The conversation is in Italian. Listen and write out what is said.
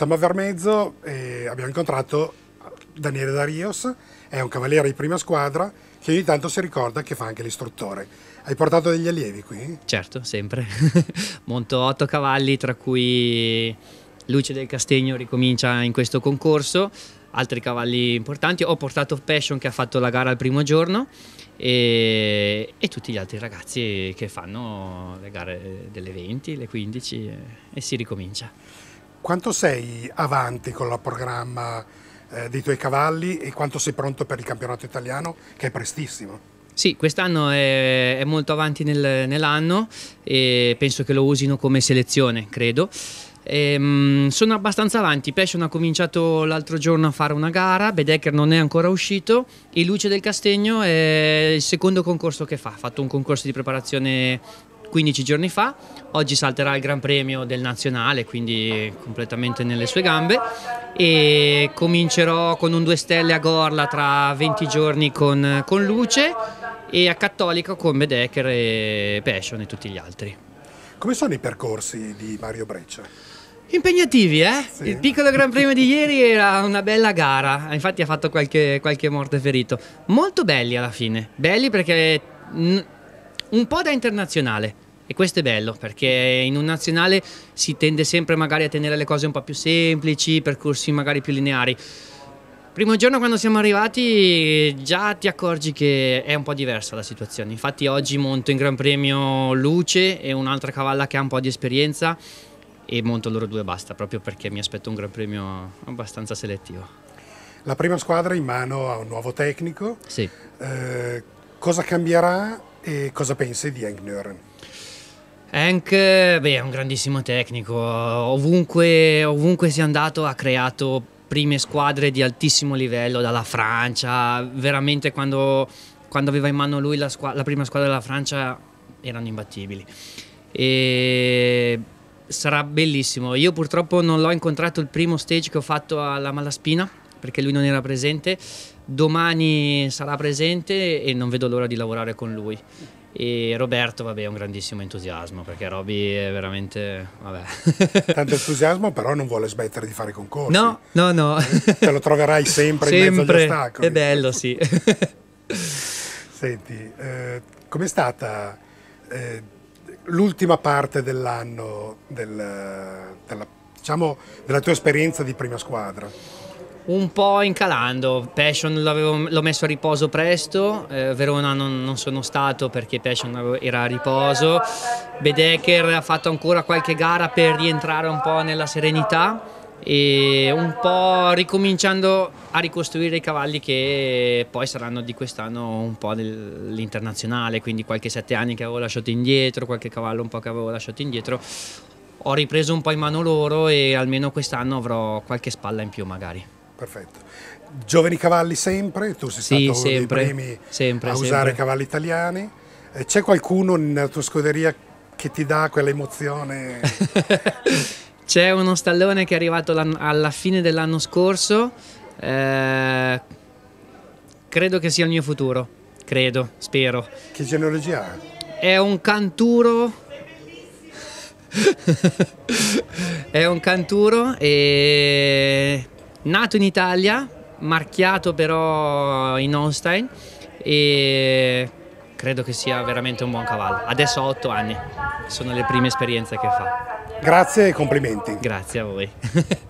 Siamo a Vermezzo e abbiamo incontrato Daniele Darios, è un cavaliere di prima squadra che ogni tanto si ricorda che fa anche l'istruttore. Hai portato degli allievi qui? Certo, sempre. Monto otto cavalli, tra cui Luce del Castegno ricomincia in questo concorso, altri cavalli importanti. Ho portato Passion che ha fatto la gara il primo giorno e, e tutti gli altri ragazzi che fanno le gare delle 20, le 15 e, e si ricomincia. Quanto sei avanti con il programma eh, dei tuoi cavalli e quanto sei pronto per il campionato italiano che è prestissimo? Sì, quest'anno è, è, molto avanti nel, nell'anno e penso che lo usino come selezione, credo. E, ehm, sono abbastanza avanti. Passion ha cominciato l'altro giorno a fare una gara. Bedecker non è ancora uscito. E Luce del Castegno è il secondo concorso che fa. Ha fatto un concorso di preparazione 15 giorni fa, oggi salterà il Gran Premio del Nazionale, quindi completamente nelle sue gambe e comincerò con un due stelle a Gorla tra 20 giorni con, con Luce e a Cattolico con Medecker e Passion e tutti gli altri. Come sono i percorsi di Mario Breccia? Impegnativi, eh? Sì. Il piccolo Gran Premio di ieri era una bella gara, infatti ha fatto qualche, qualche e ferito. Molto belli alla fine, belli perché mm, un po' da internazionale, e questo è bello perché in un nazionale si tende sempre magari a tenere le cose un po' più semplici, percorsi magari più lineari. Primo giorno quando siamo arrivati già ti accorgi che è un po' diversa la situazione, infatti oggi monto in Gran Premio Luce e un'altra cavalla che ha un po' di esperienza e monto loro due e basta, proprio perché mi aspetto un Gran Premio abbastanza selettivo. La prima squadra in mano a un nuovo tecnico, sì. Eh, cosa cambierà e cosa pensi di Hank Nören? Hank beh, è un grandissimo tecnico, ovunque, ovunque sia andato ha creato prime squadre di altissimo livello, dalla Francia, veramente quando, quando aveva in mano lui la, squ- la prima squadra della Francia erano imbattibili. E sarà bellissimo. Io purtroppo non l'ho incontrato il primo stage che ho fatto alla Malaspina perché lui non era presente. Domani sarà presente e non vedo l'ora di lavorare con lui. E Roberto, vabbè, è un grandissimo entusiasmo perché Roby è veramente. Vabbè. Tanto entusiasmo, però non vuole smettere di fare concorsi. No, no, no. Te lo troverai sempre, sempre. in mezzo ostacoli. È bello, sì. Senti, eh, com'è stata eh, l'ultima parte dell'anno del, della, diciamo, della tua esperienza di prima squadra? un po' incalando, Passion l'ho messo a riposo presto, eh, Verona non, non, sono stato perché Passion era a riposo, Bedecker ha fatto ancora qualche gara per rientrare un po' nella serenità e un po' ricominciando a ricostruire i cavalli che poi saranno di quest'anno un po' dell'internazionale, quindi qualche sette anni che avevo lasciato indietro, qualche cavallo un po' che avevo lasciato indietro, ho ripreso un po' in mano loro e almeno quest'anno avrò qualche spalla in più magari. Perfetto. Giovani cavalli sempre, tu sei sì, stato sempre, uno dei primi sempre, a usare sempre. cavalli italiani. Eh, c'è qualcuno nella tua scuderia che ti dà quell'emozione? C'è uno stallone che è arrivato alla fine dell'anno scorso, eh, credo che sia il mio futuro, credo, spero. Che genealogia ha? È un canturo è un canturo e Nato in Italia, marchiato però in Holstein e credo che sia veramente un buon cavallo. Adesso ha otto anni, sono le prime esperienze che fa. Grazie e complimenti. Grazie a voi.